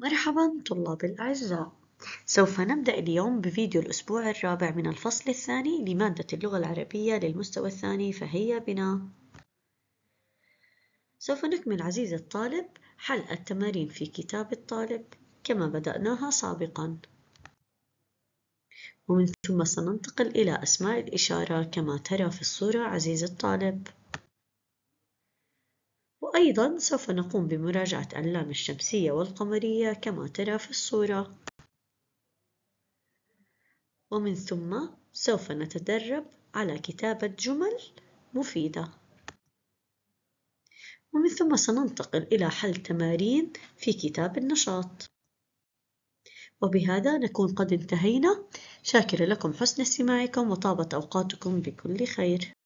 مرحبا طلاب الأعزاء سوف نبدأ اليوم بفيديو الأسبوع الرابع من الفصل الثاني لمادة اللغة العربية للمستوى الثاني فهيا بنا سوف نكمل عزيزي الطالب حل التمارين في كتاب الطالب كما بدأناها سابقا ومن ثم سننتقل إلى أسماء الإشارة كما ترى في الصورة عزيزي الطالب أيضا سوف نقوم بمراجعة اللام الشمسية والقمرية كما ترى في الصورة ومن ثم سوف نتدرب على كتابة جمل مفيدة ومن ثم سننتقل إلى حل تمارين في كتاب النشاط وبهذا نكون قد انتهينا شاكر لكم حسن استماعكم وطابت أوقاتكم بكل خير